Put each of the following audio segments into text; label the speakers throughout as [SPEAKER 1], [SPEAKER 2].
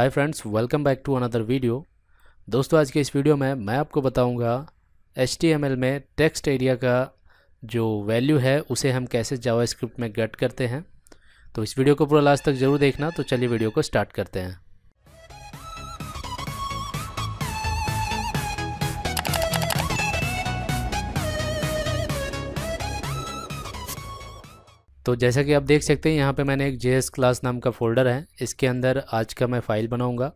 [SPEAKER 1] hi friends welcome back to another video दोस्तों आज के इस वीडियो में मैं आपको बताऊंगा एच में टेक्स्ट एरिया का जो वैल्यू है उसे हम कैसे जावास्क्रिप्ट में गेट करते हैं तो इस वीडियो को पूरा लास्ट तक ज़रूर देखना तो चलिए वीडियो को स्टार्ट करते हैं तो जैसा कि आप देख सकते हैं यहाँ पे मैंने एक जे क्लास नाम का फ़ोल्डर है इसके अंदर आज का मैं फ़ाइल बनाऊँगा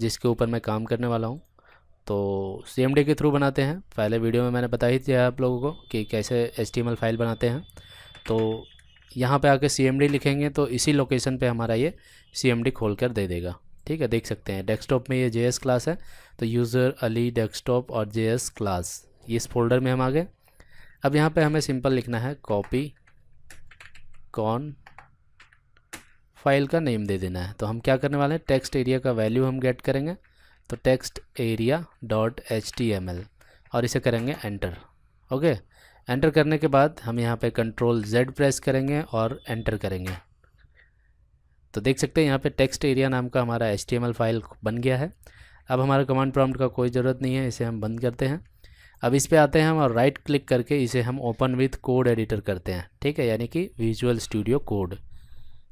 [SPEAKER 1] जिसके ऊपर मैं काम करने वाला हूँ तो सी के थ्रू बनाते हैं पहले वीडियो में मैंने बता ही दिया आप लोगों को कि कैसे एच फाइल बनाते हैं तो यहाँ पे आके सी लिखेंगे तो इसी लोकेशन पे हमारा ये सी खोल कर दे देगा ठीक है देख सकते हैं डेस्कटॉप में ये जे क्लास है तो यूज़र अली डेस्कटॉप और जे क्लास इस फोल्डर में हम आ गए अब यहाँ पे हमें सिंपल लिखना है कॉपी कॉन फाइल का नेम दे देना है तो हम क्या करने वाले हैं टेक्स्ट एरिया का वैल्यू हम गेट करेंगे तो text area dot H T M L और इसे करेंगे एंटर ओके एंटर करने के बाद हम यहाँ पे कंट्रोल जेड प्रेस करेंगे और एंटर करेंगे तो देख सकते हैं यहाँ पे टेक्स्ट एरिया नाम का हमारा H T M L file बन गया है अब हमारा कमांड प्रॉम्प्ट का कोई ज़रूरत नहीं है इसे हम बंद करते हैं अब इस पर आते हैं हम और राइट क्लिक करके इसे हम ओपन विथ कोड एडिटर करते हैं ठीक है यानी कि विजुअल स्टूडियो कोड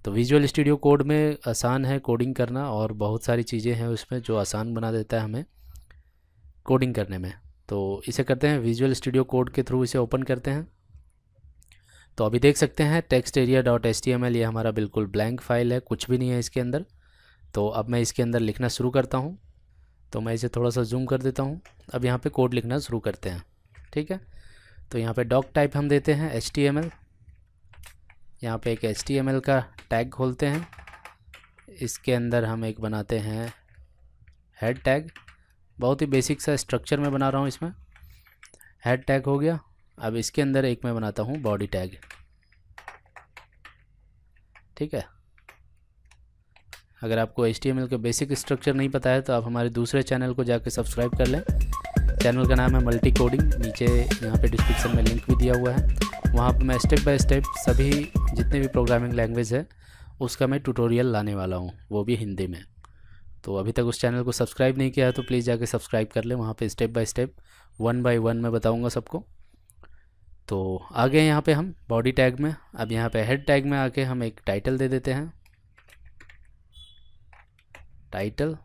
[SPEAKER 1] तो विजुअल स्टूडियो कोड में आसान है कोडिंग करना और बहुत सारी चीज़ें हैं उसमें जो आसान बना देता है हमें कोडिंग करने में तो इसे करते हैं विजुअल स्टूडियो कोड के थ्रू इसे ओपन करते हैं तो अभी देख सकते हैं text area dot S T M L ये हमारा बिल्कुल ब्लैंक फाइल है कुछ भी नहीं है इसके अंदर तो अब मैं इसके अंदर लिखना शुरू करता हूँ तो मैं इसे थोड़ा सा जूम कर देता हूँ अब यहाँ पे कोड लिखना शुरू करते हैं ठीक है तो यहाँ पे डॉक टाइप हम देते हैं एच टी एम एल यहाँ पर एक एच टी एम एल का टैग खोलते हैं इसके अंदर हम एक बनाते हैं हेड टैग बहुत ही बेसिक सा स्ट्रक्चर में बना रहा हूँ इसमें हेड टैग हो गया अब इसके अंदर एक मैं बनाता हूँ बॉडी टैग ठीक है अगर आपको एच टी का बेसिक स्ट्रक्चर नहीं पता है तो आप हमारे दूसरे चैनल को जाके सब्सक्राइब कर लें चैनल का नाम है मल्टी कोडिंग नीचे यहाँ पे डिस्क्रिप्शन में लिंक भी दिया हुआ है वहाँ पर मैं स्टेप बाय स्टेप सभी जितने भी प्रोग्रामिंग लैंग्वेज है उसका मैं ट्यूटोरियल लाने वाला हूँ वो भी हिंदी में तो अभी तक उस चैनल को सब्सक्राइब नहीं किया है तो प्लीज़ जाके सब्सक्राइब कर लें वहाँ पे step by step one by one मैं बताऊँगा सबको तो आ गए यहाँ पे हम बॉडी टैग में अब यहाँ पे हेड टैग में आके हम एक टाइटल दे देते हैं टाइटल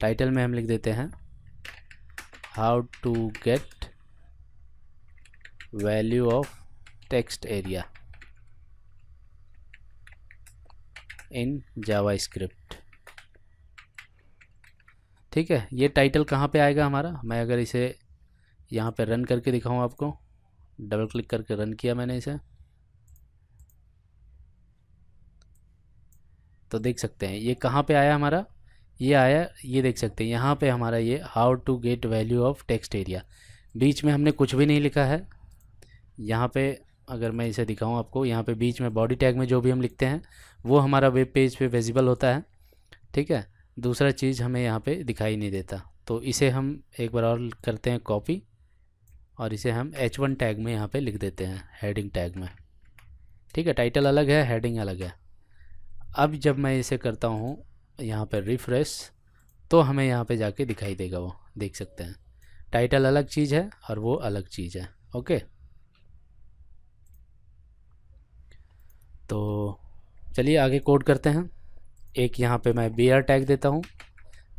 [SPEAKER 1] टाइटल में हम लिख देते हैं how to get value of text area in script ठीक है ये टाइटल कहाँ पे आएगा हमारा मैं अगर इसे यहाँ पे रन करके दिखाऊँ आपको डबल क्लिक करके रन किया मैंने इसे तो देख सकते हैं ये कहाँ पे आया हमारा ये आया ये देख सकते हैं यहाँ पे हमारा ये how to get value of text area बीच में हमने कुछ भी नहीं लिखा है यहाँ पे अगर मैं इसे दिखाऊँ आपको यहाँ पे बीच में बॉडी टैग में जो भी हम लिखते हैं वो हमारा वेब पेज पे विजिबल होता है ठीक है दूसरा चीज़ हमें यहाँ पर दिखाई नहीं देता तो इसे हम एक बार और करते हैं कॉपी और इसे हम एच वन टैग में यहाँ पे लिख देते हैं हेडिंग टैग में ठीक है टाइटल अलग है हेडिंग अलग है अब जब मैं इसे करता हूँ यहाँ पर रिफ्रेश तो हमें यहाँ पे जाके दिखाई देगा वो देख सकते हैं टाइटल अलग चीज़ है और वो अलग चीज़ है ओके तो चलिए आगे कोड करते हैं एक यहाँ पे मैं बी टैग देता हूँ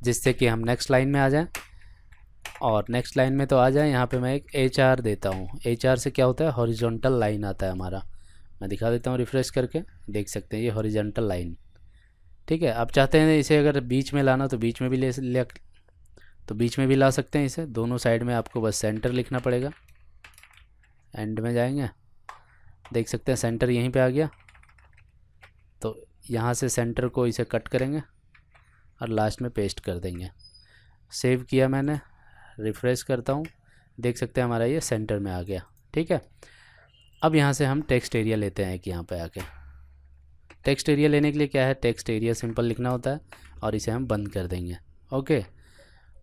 [SPEAKER 1] जिससे कि हम नेक्स्ट लाइन में आ जाएं और नेक्स्ट लाइन में तो आ जाए यहाँ पे मैं एक एच आर देता हूँ एच आर से क्या होता है हॉरिजोनटल लाइन आता है हमारा मैं दिखा देता हूँ रिफ़्रेश करके देख सकते हैं ये हॉरिजेंटल लाइन ठीक है आप चाहते हैं इसे अगर बीच में लाना तो बीच में भी ले, ले तो बीच में भी ला सकते हैं इसे दोनों साइड में आपको बस सेंटर लिखना पड़ेगा एंड में जाएंगे देख सकते हैं सेंटर यहीं पे आ गया तो यहाँ से सेंटर को इसे कट करेंगे और लास्ट में पेस्ट कर देंगे सेव किया मैंने रिफ़्रेश करता हूँ देख सकते हैं हमारा ये सेंटर में आ गया ठीक है अब यहाँ से हम टेक्स्ट एरिया लेते हैं एक यहाँ पे आके टेक्स्ट एरिया लेने के लिए क्या है टेक्स्ट एरिया सिंपल लिखना होता है और इसे हम बंद कर देंगे ओके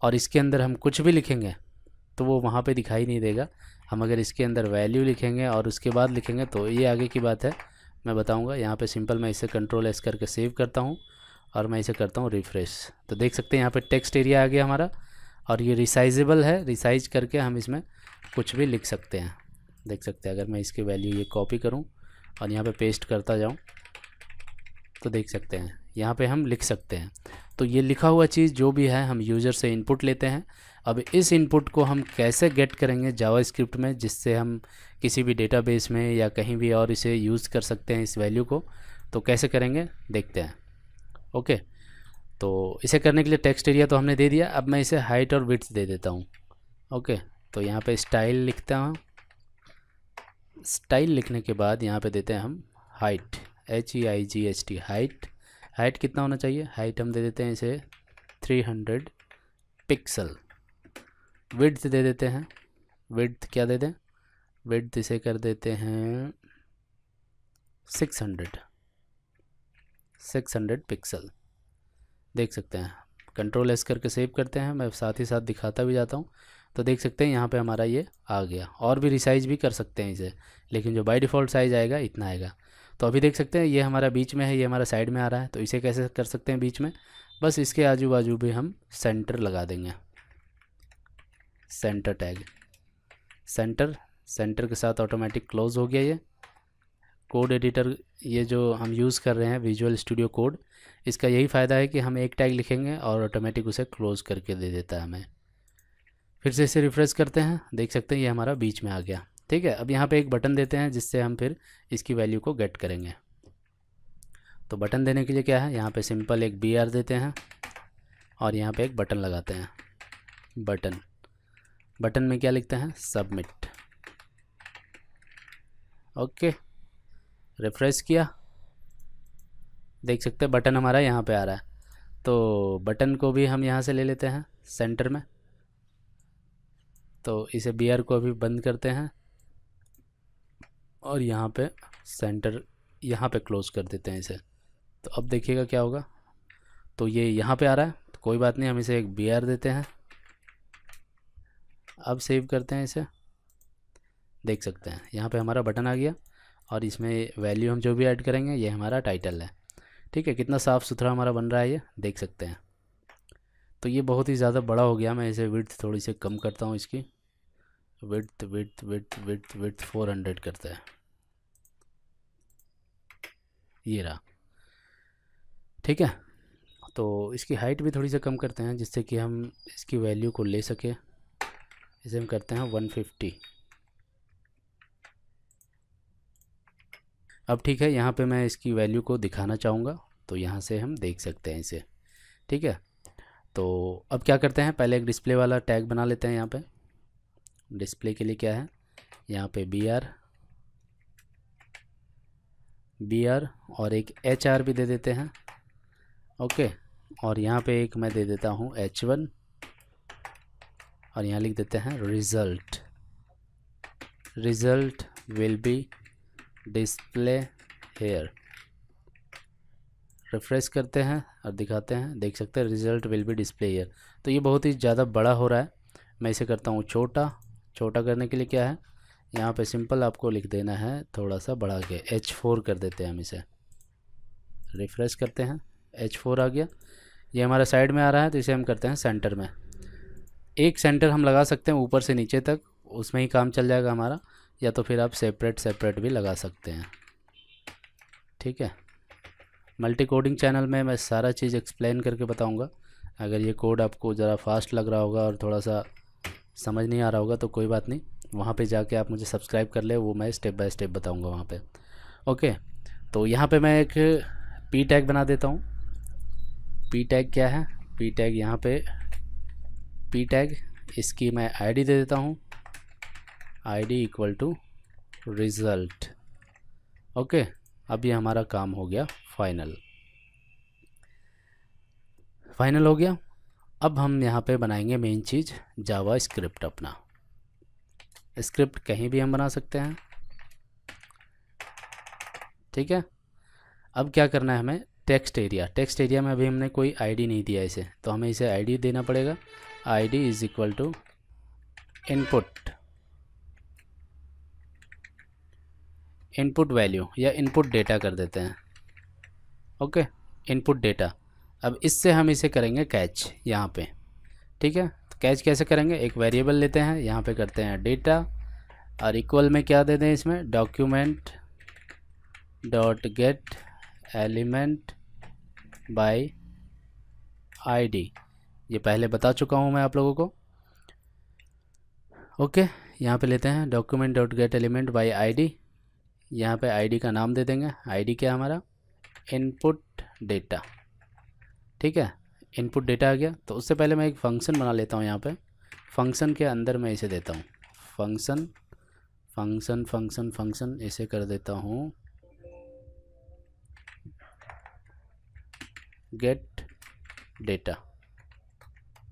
[SPEAKER 1] और इसके अंदर हम कुछ भी लिखेंगे तो वो वहाँ पे दिखाई नहीं देगा हम अगर इसके अंदर वैल्यू लिखेंगे और उसके बाद लिखेंगे तो ये आगे की बात है मैं बताऊँगा यहाँ पर सिंपल मैं इसे कंट्रोल एस करके सेव करता हूँ और मैं इसे करता हूँ रिफ्रेश तो देख सकते हैं यहाँ पर टेक्स्ट एरिया आ गया हमारा और ये रिसाइजेबल है रिसाइज करके हम इसमें कुछ भी लिख सकते हैं देख सकते हैं अगर मैं इसकी वैल्यू ये कॉपी करूँ और यहाँ पे पेस्ट करता जाऊँ तो देख सकते हैं यहाँ पे हम लिख सकते हैं तो ये लिखा हुआ चीज़ जो भी है हम यूज़र से इनपुट लेते हैं अब इस इनपुट को हम कैसे गेट करेंगे जावास्क्रिप्ट में जिससे हम किसी भी डेटाबेस में या कहीं भी और इसे यूज़ कर सकते हैं इस वैल्यू को तो कैसे करेंगे देखते हैं ओके तो इसे करने के लिए टेक्स्ट एरिया तो हमने दे दिया अब मैं इसे हाइट और विथ दे देता हूँ ओके तो यहाँ पर स्टाइल लिखता हूँ स्टाइल लिखने के बाद यहाँ पे देते हैं हम height H E I G H T height height कितना होना चाहिए हाइट हम दे देते हैं इसे 300 पिक्सल विड्थ दे देते हैं विड्थ क्या दे दें विड्थ इसे कर देते हैं 600 600 पिक्सल देख सकते हैं कंट्रोल एस करके सेव करते हैं मैं साथ ही साथ दिखाता भी जाता हूँ तो देख सकते हैं यहाँ पे हमारा ये आ गया और भी रिसाइज भी कर सकते हैं इसे लेकिन जो बाई डिफ़ॉल्ट साइज़ आएगा इतना आएगा तो अभी देख सकते हैं ये हमारा बीच में है ये हमारा साइड में आ रहा है तो इसे कैसे कर सकते हैं बीच में बस इसके आजू बाजू भी हम सेंटर लगा देंगे सेंटर टैग सेंटर सेंटर के साथ ऑटोमेटिक क्लोज हो गया ये कोड एडिटर ये जो हम यूज़ कर रहे हैं विजुअल स्टूडियो कोड इसका यही फ़ायदा है कि हम एक टैग लिखेंगे और ऑटोमेटिक उसे क्लोज़ करके दे देता है हमें फिर से इसे रिफ्रेश करते हैं देख सकते हैं ये हमारा बीच में आ गया ठीक है अब यहाँ पे एक बटन देते हैं जिससे हम फिर इसकी वैल्यू को गेट करेंगे तो बटन देने के लिए क्या है यहाँ पे सिंपल एक बी आर देते हैं और यहाँ पे एक बटन लगाते हैं बटन बटन में क्या लिखते हैं सबमिट ओके रिफ्रेश किया देख सकते हैं बटन हमारा यहाँ पे आ रहा है तो बटन को भी हम यहाँ से ले लेते हैं सेंटर में तो इसे बीआर को अभी बंद करते हैं और यहाँ पे सेंटर यहाँ पे क्लोज कर देते हैं इसे तो अब देखिएगा क्या होगा तो ये यहाँ पे आ रहा है तो कोई बात नहीं हम इसे एक बी देते हैं अब सेव करते हैं इसे देख सकते हैं यहाँ पे हमारा बटन आ गया और इसमें वैल्यू हम जो भी ऐड करेंगे ये हमारा टाइटल है ठीक है कितना साफ़ सुथरा हमारा बन रहा है ये देख सकते हैं तो ये बहुत ही ज़्यादा बड़ा हो गया मैं इसे विथ थोड़ी सी कम करता हूँ इसकी width width width width width four hundred करता है ये रहा ठीक है तो इसकी हाइट भी थोड़ी सी कम करते हैं जिससे कि हम इसकी वैल्यू को ले सके इसे हम करते हैं वन फिफ्टी अब ठीक है यहाँ पे मैं इसकी वैल्यू को दिखाना चाहूँगा तो यहाँ से हम देख सकते हैं इसे ठीक है तो अब क्या करते हैं पहले एक डिस्प्ले वाला टैग बना लेते हैं यहाँ पे डिस्प्ले के लिए क्या है यहाँ पे बी आर बी आर और एक एच आर भी दे देते हैं ओके और यहाँ पे एक मैं दे देता हूँ एच वन और यहाँ लिख देते हैं result result will be display here refresh करते हैं और दिखाते हैं देख सकते हैं result will be display here तो ये बहुत ही ज़्यादा बड़ा हो रहा है मैं इसे करता हूँ छोटा छोटा करने के लिए क्या है यहाँ पे सिंपल आपको लिख देना है थोड़ा सा बढ़ा के एच फोर कर देते हैं हम इसे रिफ्रेश करते हैं एच फोर आ गया ये हमारा साइड में आ रहा है तो इसे हम करते हैं सेंटर में एक सेंटर हम लगा सकते हैं ऊपर से नीचे तक उसमें ही काम चल जाएगा हमारा या तो फिर आप सेपरेट सेपरेट भी लगा सकते हैं ठीक है मल्टी कोडिंग चैनल में मैं सारा चीज़ एक्सप्लेन करके बताऊँगा अगर ये कोड आपको ज़रा फास्ट लग रहा होगा और थोड़ा सा समझ नहीं आ रहा होगा तो कोई बात नहीं वहाँ पे जाके आप मुझे सब्सक्राइब कर ले वो मैं स्टेप बाय स्टेप बताऊँगा वहाँ पे ओके तो यहाँ पे मैं एक पी टैग बना देता हूँ पी टैग क्या है पी टैग यहाँ पर पी टैग इसकी मैं आई दे देता हूँ I equal to result okay अब ये हमारा काम हो गया फाइनल फाइनल हो गया अब हम यहाँ पे बनाएंगे मेन चीज़ जावा स्क्रिप्ट अपना स्क्रिप्ट कहीं भी हम बना सकते हैं ठीक है अब क्या करना है हमें टेक्स्ट एरिया टेक्स्ट एरिया में अभी हमने कोई आईडी नहीं दिया इसे तो हमें इसे आईडी देना पड़ेगा ID is equal to input input value या इनपुट डेटा कर देते हैं ओके इनपुट डेटा अब इससे हम इसे करेंगे कैच यहाँ पे ठीक है तो कैच कैसे करेंगे एक वेरिएबल लेते हैं यहाँ पे करते हैं डेटा और इक्वल में क्या दे दें इसमें document dot get element by ID ये पहले बता चुका हूँ मैं आप लोगों को ओके यहाँ पे लेते हैं document dot get element by I D यहाँ पर आई डी का नाम दे देंगे आई डी क्या हमारा इनपुट डेटा ठीक है इनपुट डेटा आ गया तो उससे पहले मैं एक फंक्शन बना लेता हूँ यहाँ पे फंक्शन के अंदर मैं इसे देता हूँ फंक्शन फंक्शन फंक्शन फंक्शन इसे कर देता हूँ गेट डेटा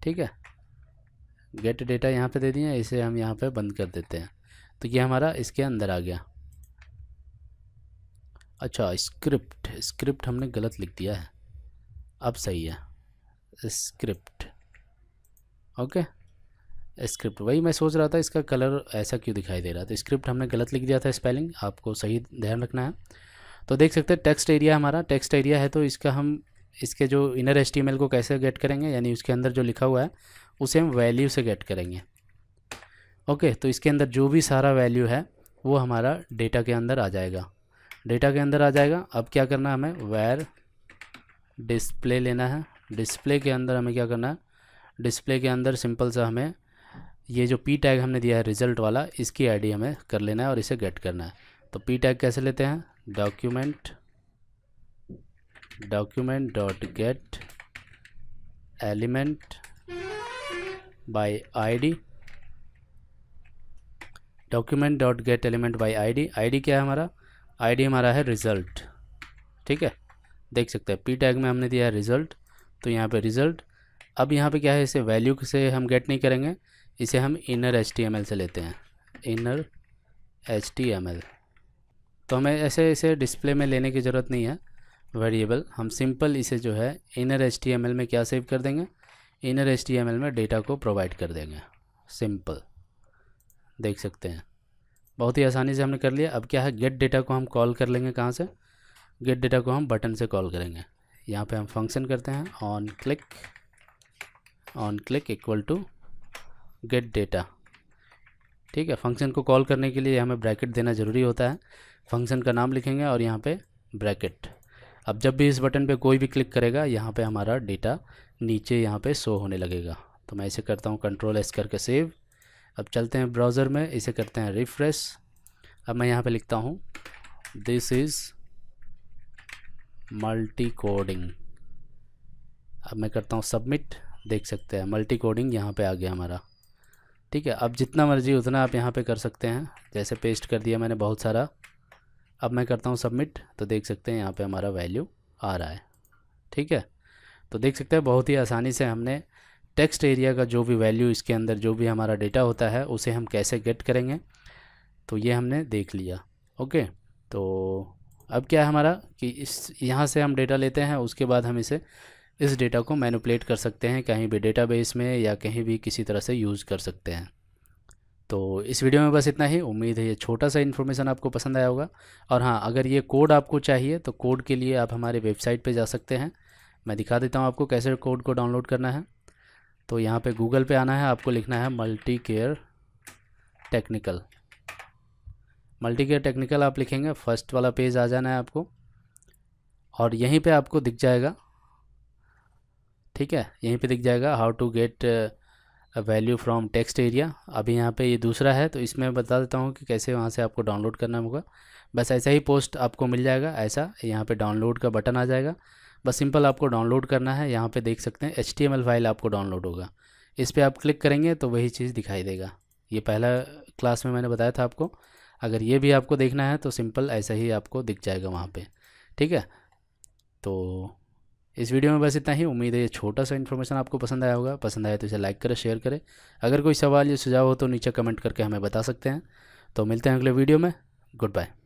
[SPEAKER 1] ठीक है गेट डेटा यहाँ पे दे दिया इसे हम यहाँ पे बंद कर देते हैं तो ये हमारा इसके अंदर आ गया अच्छा स्क्रिप्ट स्क्रिप्ट हमने गलत लिख दिया है अब सही है स्क्रिप्ट ओके स्क्रिप्ट वही मैं सोच रहा था इसका कलर ऐसा क्यों दिखाई दे रहा था स्क्रिप्ट हमने गलत लिख दिया था स्पेलिंग आपको सही ध्यान रखना है तो देख सकते हैं टेक्स्ट एरिया हमारा टेक्स्ट एरिया है तो इसका हम इसके जो इनर एस को कैसे गेट करेंगे यानी उसके अंदर जो लिखा हुआ है उसे हम वैल्यू से गेट करेंगे ओके तो इसके अंदर जो भी सारा वैल्यू है वो हमारा डेटा के अंदर आ जाएगा डेटा के अंदर आ जाएगा अब क्या करना है हमें वेयर डिस्प्ले लेना है डिस्प्ले के अंदर हमें क्या करना है डिस्प्ले के अंदर सिंपल सा हमें ये जो पी टैग हमने दिया है रिजल्ट वाला इसकी आईडी हमें कर लेना है और इसे गेट करना है तो पी टैग कैसे लेते हैं document document dot get element by ID document dot get element by ID ID क्या है हमारा आईडी हमारा है रिज़ल्ट ठीक है देख सकते हैं पी टैग में हमने दिया है रिज़ल्ट तो यहाँ पे रिज़ल्ट अब यहाँ पे क्या है इसे वैल्यू से हम गेट नहीं करेंगे इसे हम इनर एच से लेते हैं इनर एच तो हमें ऐसे इसे डिस्प्ले में लेने की ज़रूरत नहीं है वेरिएबल हम सिंपल इसे जो है इनर एच में क्या सेव कर देंगे इनर एच में डेटा को प्रोवाइड कर देंगे सिंपल देख सकते हैं बहुत ही आसानी से हमने कर लिया अब क्या है गेट डेटा को हम कॉल कर लेंगे कहाँ से गेट डेटा को हम बटन से कॉल करेंगे यहाँ पे हम फंक्शन करते हैं on click on click equal to get data ठीक है फंक्शन को कॉल करने के लिए हमें ब्रैकेट देना ज़रूरी होता है फंक्शन का नाम लिखेंगे और यहाँ पे ब्रैकेट अब जब भी इस बटन पे कोई भी क्लिक करेगा यहाँ पे हमारा डेटा नीचे यहाँ पे शो होने लगेगा तो मैं ऐसे करता हूँ कंट्रोल एस करके सेव अब चलते हैं ब्राउज़र में इसे करते हैं रिफ्रेश अब मैं यहाँ पे लिखता हूँ दिस इज़ मल्टी कोडिंग अब मैं करता हूँ सबमिट देख सकते हैं मल्टी कोडिंग यहाँ पर आ गया हमारा ठीक है अब जितना मर्जी उतना आप यहाँ पे कर सकते हैं जैसे पेस्ट कर दिया मैंने बहुत सारा अब मैं करता हूँ सबमिट तो देख सकते हैं यहाँ पे हमारा वैल्यू आ रहा है ठीक है तो देख सकते हैं बहुत ही आसानी से हमने टेक्स्ट एरिया का जो भी वैल्यू इसके अंदर जो भी हमारा डेटा होता है उसे हम कैसे गेट करेंगे तो ये हमने देख लिया ओके तो अब क्या है हमारा कि इस यहाँ से हम डेटा लेते हैं उसके बाद हम इसे इस डेटा को मैनुपलेट कर सकते हैं कहीं भी डेटाबेस में या कहीं भी किसी तरह से यूज़ कर सकते हैं तो इस वीडियो में बस इतना ही उम्मीद है ये छोटा सा इन्फॉर्मेशन आपको पसंद आया होगा और हाँ अगर ये कोड आपको चाहिए तो कोड के लिए आप हमारे वेबसाइट पर जा सकते हैं मैं दिखा देता हूँ आपको कैसे कोड को डाउनलोड करना है तो यहाँ पे गूगल पे आना है आपको लिखना है multi care technical multi care technical आप लिखेंगे फर्स्ट वाला पेज आ जाना है आपको और यहीं पे आपको दिख जाएगा ठीक है यहीं पे दिख जाएगा how to get value from text area अभी यहाँ पे ये दूसरा है तो इसमें बता देता हूँ कि कैसे वहाँ से आपको डाउनलोड करना होगा बस ऐसा ही पोस्ट आपको मिल जाएगा ऐसा यहाँ पे डाउनलोड का बटन आ जाएगा बस सिंपल आपको डाउनलोड करना है यहाँ पे देख सकते हैं एच फाइल आपको डाउनलोड होगा इस पर आप क्लिक करेंगे तो वही चीज़ दिखाई देगा ये पहला क्लास में मैंने बताया था आपको अगर ये भी आपको देखना है तो सिंपल ऐसा ही आपको दिख जाएगा वहाँ पर ठीक है तो इस वीडियो में बस इतना ही उम्मीद है ये छोटा सा इन्फॉर्मेशन आपको पसंद आया होगा पसंद आया तो इसे लाइक करें शेयर करें अगर कोई सवाल या सुझाव हो तो नीचे कमेंट करके हमें बता सकते हैं तो मिलते हैं अगले वीडियो में गुड बाय